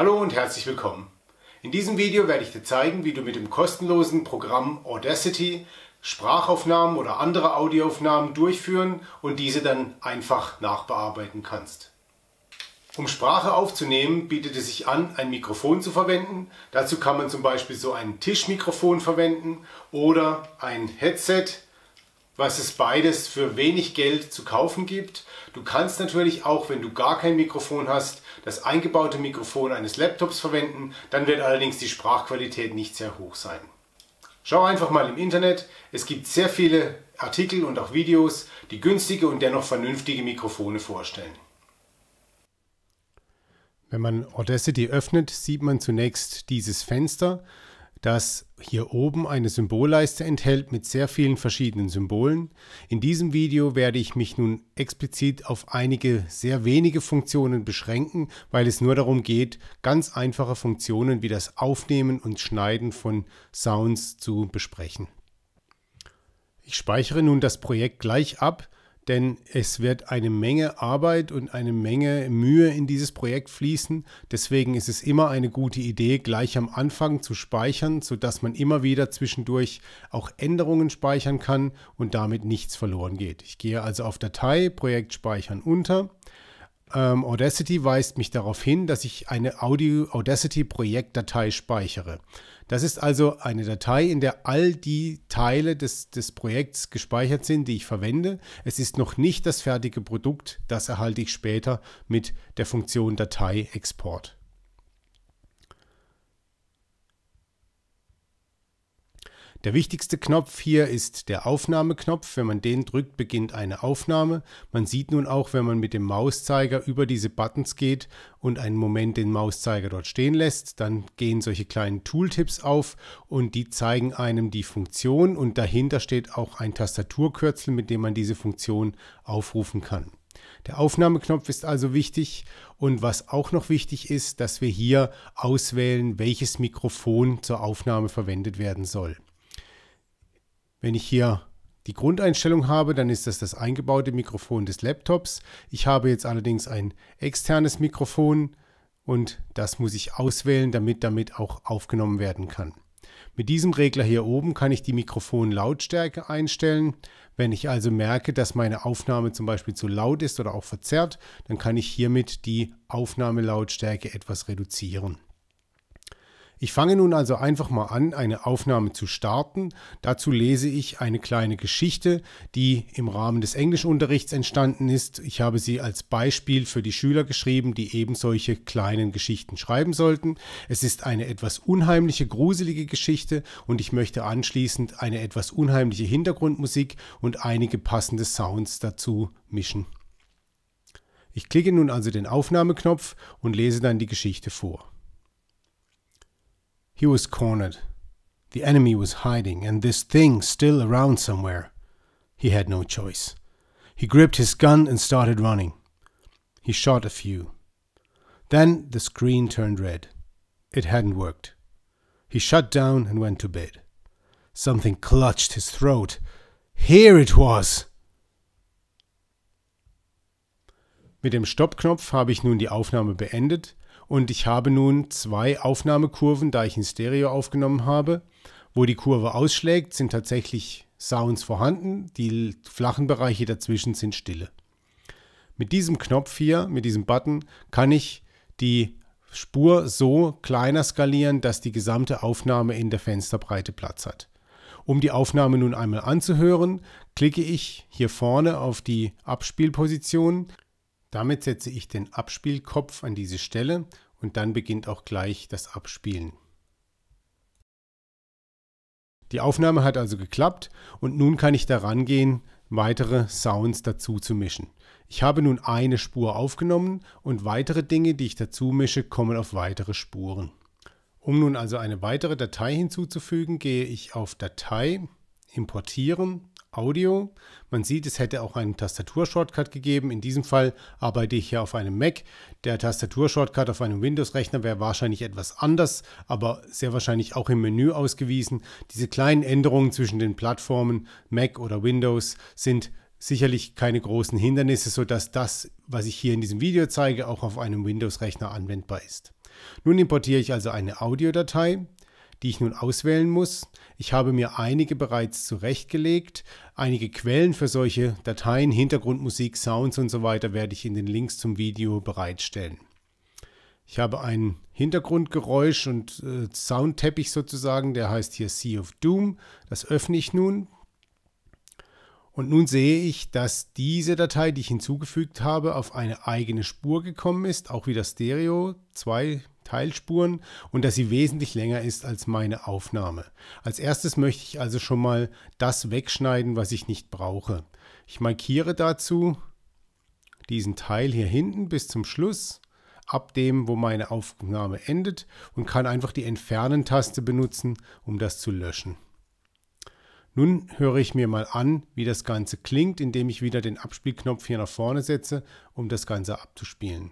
Hallo und herzlich willkommen. In diesem Video werde ich dir zeigen, wie du mit dem kostenlosen Programm Audacity Sprachaufnahmen oder andere Audioaufnahmen durchführen und diese dann einfach nachbearbeiten kannst. Um Sprache aufzunehmen, bietet es sich an, ein Mikrofon zu verwenden. Dazu kann man zum Beispiel so ein Tischmikrofon verwenden oder ein Headset was es beides für wenig Geld zu kaufen gibt. Du kannst natürlich auch, wenn du gar kein Mikrofon hast, das eingebaute Mikrofon eines Laptops verwenden, dann wird allerdings die Sprachqualität nicht sehr hoch sein. Schau einfach mal im Internet, es gibt sehr viele Artikel und auch Videos, die günstige und dennoch vernünftige Mikrofone vorstellen. Wenn man Audacity öffnet, sieht man zunächst dieses Fenster das hier oben eine Symbolleiste enthält mit sehr vielen verschiedenen Symbolen. In diesem Video werde ich mich nun explizit auf einige sehr wenige Funktionen beschränken, weil es nur darum geht, ganz einfache Funktionen wie das Aufnehmen und Schneiden von Sounds zu besprechen. Ich speichere nun das Projekt gleich ab, denn es wird eine Menge Arbeit und eine Menge Mühe in dieses Projekt fließen. Deswegen ist es immer eine gute Idee, gleich am Anfang zu speichern, sodass man immer wieder zwischendurch auch Änderungen speichern kann und damit nichts verloren geht. Ich gehe also auf Datei, Projekt speichern unter. Ähm, Audacity weist mich darauf hin, dass ich eine Audio Audacity Projektdatei speichere. Das ist also eine Datei, in der all die Teile des, des Projekts gespeichert sind, die ich verwende. Es ist noch nicht das fertige Produkt, das erhalte ich später mit der Funktion Datei Export. Der wichtigste Knopf hier ist der Aufnahmeknopf. Wenn man den drückt, beginnt eine Aufnahme. Man sieht nun auch, wenn man mit dem Mauszeiger über diese Buttons geht und einen Moment den Mauszeiger dort stehen lässt, dann gehen solche kleinen Tooltips auf und die zeigen einem die Funktion und dahinter steht auch ein Tastaturkürzel, mit dem man diese Funktion aufrufen kann. Der Aufnahmeknopf ist also wichtig und was auch noch wichtig ist, dass wir hier auswählen, welches Mikrofon zur Aufnahme verwendet werden soll. Wenn ich hier die Grundeinstellung habe, dann ist das das eingebaute Mikrofon des Laptops. Ich habe jetzt allerdings ein externes Mikrofon und das muss ich auswählen, damit damit auch aufgenommen werden kann. Mit diesem Regler hier oben kann ich die Mikrofonlautstärke einstellen. Wenn ich also merke, dass meine Aufnahme zum Beispiel zu laut ist oder auch verzerrt, dann kann ich hiermit die Aufnahmelautstärke etwas reduzieren. Ich fange nun also einfach mal an, eine Aufnahme zu starten. Dazu lese ich eine kleine Geschichte, die im Rahmen des Englischunterrichts entstanden ist. Ich habe sie als Beispiel für die Schüler geschrieben, die eben solche kleinen Geschichten schreiben sollten. Es ist eine etwas unheimliche, gruselige Geschichte und ich möchte anschließend eine etwas unheimliche Hintergrundmusik und einige passende Sounds dazu mischen. Ich klicke nun also den Aufnahmeknopf und lese dann die Geschichte vor. He was cornered. The enemy was hiding, and this thing still around somewhere. He had no choice. He gripped his gun and started running. He shot a few. Then the screen turned red. It hadn't worked. He shut down and went to bed. Something clutched his throat. Here it was! Mit dem Stoppknopf habe ich nun die Aufnahme beendet. Und ich habe nun zwei Aufnahmekurven, da ich in Stereo aufgenommen habe. Wo die Kurve ausschlägt, sind tatsächlich Sounds vorhanden. Die flachen Bereiche dazwischen sind Stille. Mit diesem Knopf hier, mit diesem Button, kann ich die Spur so kleiner skalieren, dass die gesamte Aufnahme in der Fensterbreite Platz hat. Um die Aufnahme nun einmal anzuhören, klicke ich hier vorne auf die Abspielposition, damit setze ich den Abspielkopf an diese Stelle und dann beginnt auch gleich das Abspielen. Die Aufnahme hat also geklappt und nun kann ich daran gehen, weitere Sounds dazu zu mischen. Ich habe nun eine Spur aufgenommen und weitere Dinge, die ich dazu mische, kommen auf weitere Spuren. Um nun also eine weitere Datei hinzuzufügen, gehe ich auf Datei, Importieren Audio. Man sieht, es hätte auch einen Tastaturshortcut gegeben. In diesem Fall arbeite ich hier auf einem Mac. Der Tastaturshortcut auf einem Windows-Rechner wäre wahrscheinlich etwas anders, aber sehr wahrscheinlich auch im Menü ausgewiesen. Diese kleinen Änderungen zwischen den Plattformen Mac oder Windows sind sicherlich keine großen Hindernisse, sodass das, was ich hier in diesem Video zeige, auch auf einem Windows-Rechner anwendbar ist. Nun importiere ich also eine Audiodatei die ich nun auswählen muss. Ich habe mir einige bereits zurechtgelegt. Einige Quellen für solche Dateien, Hintergrundmusik, Sounds und so weiter werde ich in den Links zum Video bereitstellen. Ich habe ein Hintergrundgeräusch und äh, Soundteppich sozusagen, der heißt hier Sea of Doom. Das öffne ich nun. Und nun sehe ich, dass diese Datei, die ich hinzugefügt habe, auf eine eigene Spur gekommen ist, auch wieder Stereo, zwei Teilspuren und dass sie wesentlich länger ist als meine Aufnahme. Als erstes möchte ich also schon mal das wegschneiden, was ich nicht brauche. Ich markiere dazu diesen Teil hier hinten bis zum Schluss, ab dem, wo meine Aufnahme endet und kann einfach die Entfernen-Taste benutzen, um das zu löschen. Nun höre ich mir mal an, wie das Ganze klingt, indem ich wieder den Abspielknopf hier nach vorne setze, um das Ganze abzuspielen.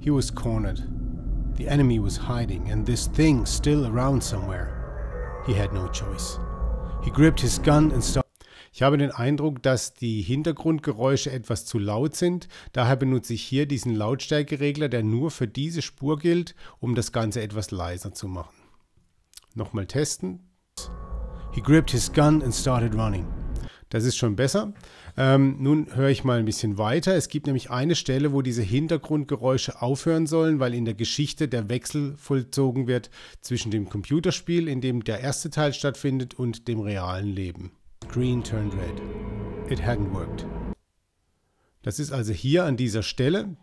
He was cornered. The enemy was hiding, and this thing still around somewhere. He had no choice. He gripped his gun and started. Ich habe den Eindruck, dass die Hintergrundgeräusche etwas zu laut sind. Daher benutze ich hier diesen Lautstärkeregler, der nur für diese Spur gilt, um das Ganze etwas leiser zu machen. Nochmal testen. He gripped his gun and started running. Das ist schon besser. Ähm, nun höre ich mal ein bisschen weiter. Es gibt nämlich eine Stelle, wo diese Hintergrundgeräusche aufhören sollen, weil in der Geschichte der Wechsel vollzogen wird zwischen dem Computerspiel, in dem der erste Teil stattfindet, und dem realen Leben. Green turned red. It hadn't worked. Das ist also hier an dieser Stelle.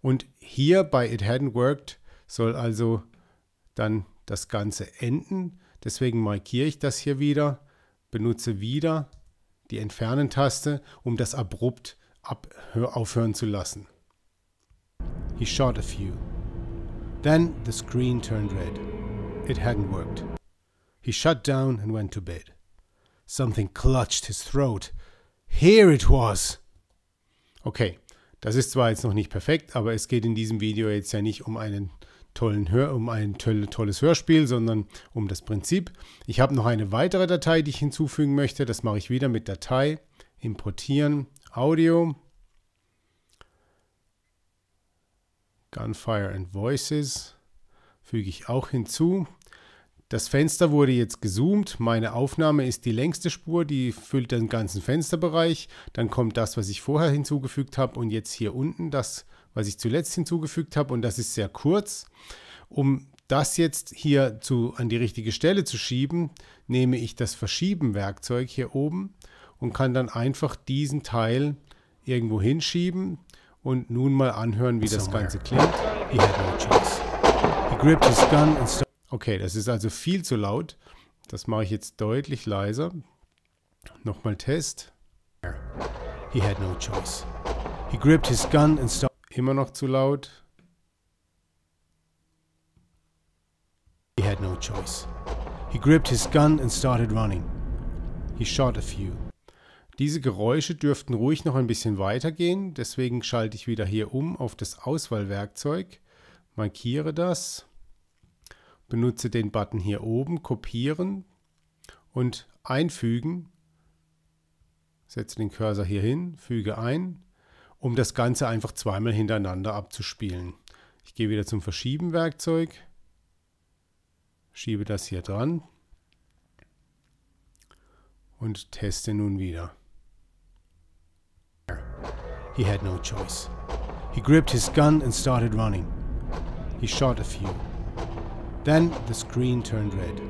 Und hier bei It hadn't worked soll also dann das Ganze enden. Deswegen markiere ich das hier wieder, benutze wieder die Entfernen-Taste, um das abrupt aufhören zu lassen. He shot a few. Then the screen turned red. It hadn't worked. He shut down and went to bed. Something clutched his throat. Here it was! Okay, das ist zwar jetzt noch nicht perfekt, aber es geht in diesem Video jetzt ja nicht um einen tollen Hör um ein tolles Hörspiel, sondern um das Prinzip. Ich habe noch eine weitere Datei, die ich hinzufügen möchte. Das mache ich wieder mit Datei, importieren, Audio, Gunfire and Voices füge ich auch hinzu. Das Fenster wurde jetzt gezoomt. Meine Aufnahme ist die längste Spur, die füllt den ganzen Fensterbereich. Dann kommt das, was ich vorher hinzugefügt habe und jetzt hier unten das, was ich zuletzt hinzugefügt habe und das ist sehr kurz. Um das jetzt hier zu, an die richtige Stelle zu schieben, nehme ich das Verschieben-Werkzeug hier oben und kann dann einfach diesen Teil irgendwo hinschieben und nun mal anhören, wie das Ganze klingt. He had no choice. He gripped his gun and Okay, das ist also viel zu laut. Das mache ich jetzt deutlich leiser. Nochmal Test. He had no choice. He gripped his gun and stopped. Immer noch zu laut. He had no choice. He gripped his gun and started running. He shot a few. Diese Geräusche dürften ruhig noch ein bisschen weitergehen, deswegen schalte ich wieder hier um auf das Auswahlwerkzeug, markiere das benutze den Button hier oben, kopieren und einfügen. Setze den Cursor hier hin, füge ein, um das Ganze einfach zweimal hintereinander abzuspielen. Ich gehe wieder zum Verschieben-Werkzeug, schiebe das hier dran und teste nun wieder. He had no choice. He gripped his gun and started running. He shot a few. Then the screen turned red.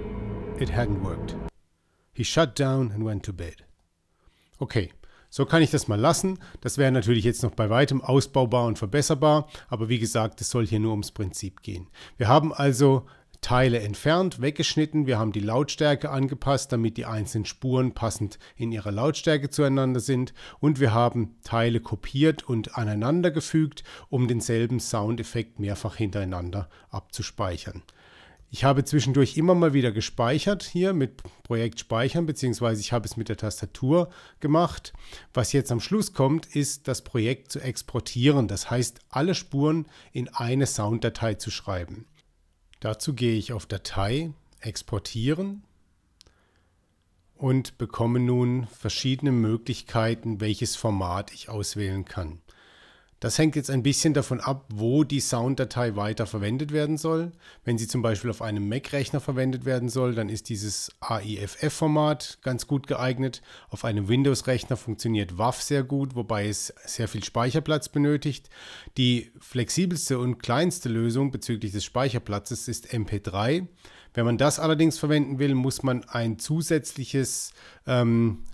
It hadn't worked. He shut down and went to bed. Okay, so kann ich das mal lassen. Das wäre natürlich jetzt noch bei weitem ausbaubar und verbesserbar, aber wie gesagt, es soll hier nur ums Prinzip gehen. Wir haben also Teile entfernt, weggeschnitten, wir haben die Lautstärke angepasst, damit die einzelnen Spuren passend in ihrer Lautstärke zueinander sind und wir haben Teile kopiert und aneinandergefügt, um denselben Soundeffekt mehrfach hintereinander abzuspeichern. Ich habe zwischendurch immer mal wieder gespeichert hier mit Projekt Speichern, beziehungsweise ich habe es mit der Tastatur gemacht. Was jetzt am Schluss kommt, ist das Projekt zu exportieren. Das heißt, alle Spuren in eine Sounddatei zu schreiben. Dazu gehe ich auf Datei, Exportieren und bekomme nun verschiedene Möglichkeiten, welches Format ich auswählen kann. Das hängt jetzt ein bisschen davon ab, wo die Sounddatei weiter verwendet werden soll. Wenn sie zum Beispiel auf einem Mac-Rechner verwendet werden soll, dann ist dieses AIFF-Format ganz gut geeignet. Auf einem Windows-Rechner funktioniert WAV sehr gut, wobei es sehr viel Speicherplatz benötigt. Die flexibelste und kleinste Lösung bezüglich des Speicherplatzes ist MP3. Wenn man das allerdings verwenden will, muss man ein zusätzliches ähm,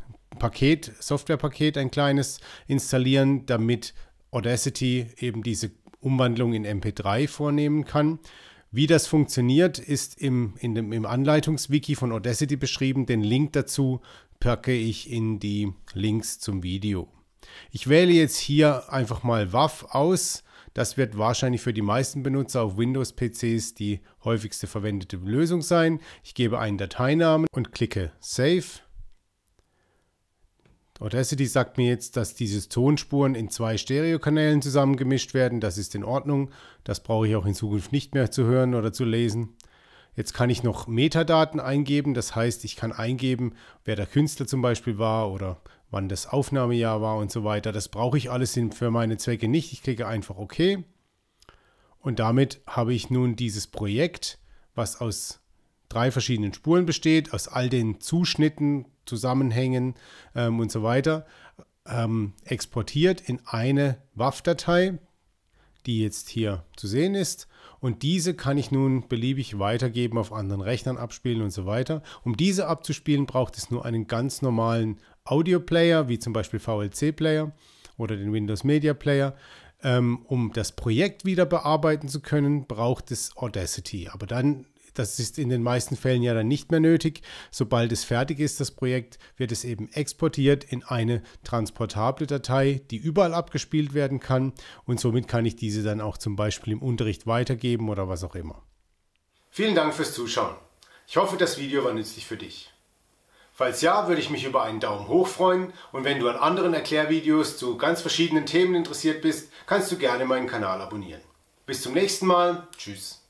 Paket, Softwarepaket, ein kleines installieren, damit Audacity eben diese Umwandlung in MP3 vornehmen kann. Wie das funktioniert, ist im, in dem, im Anleitungswiki von Audacity beschrieben. Den Link dazu packe ich in die Links zum Video. Ich wähle jetzt hier einfach mal WAV aus. Das wird wahrscheinlich für die meisten Benutzer auf Windows-PCs die häufigste verwendete Lösung sein. Ich gebe einen Dateinamen und klicke Save. Audacity sagt mir jetzt, dass diese Tonspuren in zwei Stereokanälen zusammengemischt werden. Das ist in Ordnung. Das brauche ich auch in Zukunft nicht mehr zu hören oder zu lesen. Jetzt kann ich noch Metadaten eingeben. Das heißt, ich kann eingeben, wer der Künstler zum Beispiel war oder wann das Aufnahmejahr war und so weiter. Das brauche ich alles für meine Zwecke nicht. Ich klicke einfach OK. Und damit habe ich nun dieses Projekt, was aus drei verschiedenen Spuren besteht, aus all den Zuschnitten, Zusammenhängen ähm, und so weiter, ähm, exportiert in eine waf datei die jetzt hier zu sehen ist. Und diese kann ich nun beliebig weitergeben, auf anderen Rechnern abspielen und so weiter. Um diese abzuspielen, braucht es nur einen ganz normalen Audio-Player, wie zum Beispiel VLC-Player oder den Windows Media Player. Ähm, um das Projekt wieder bearbeiten zu können, braucht es Audacity. Aber dann das ist in den meisten Fällen ja dann nicht mehr nötig. Sobald es fertig ist, das Projekt, wird es eben exportiert in eine transportable Datei, die überall abgespielt werden kann und somit kann ich diese dann auch zum Beispiel im Unterricht weitergeben oder was auch immer. Vielen Dank fürs Zuschauen. Ich hoffe, das Video war nützlich für dich. Falls ja, würde ich mich über einen Daumen hoch freuen und wenn du an anderen Erklärvideos zu ganz verschiedenen Themen interessiert bist, kannst du gerne meinen Kanal abonnieren. Bis zum nächsten Mal. Tschüss.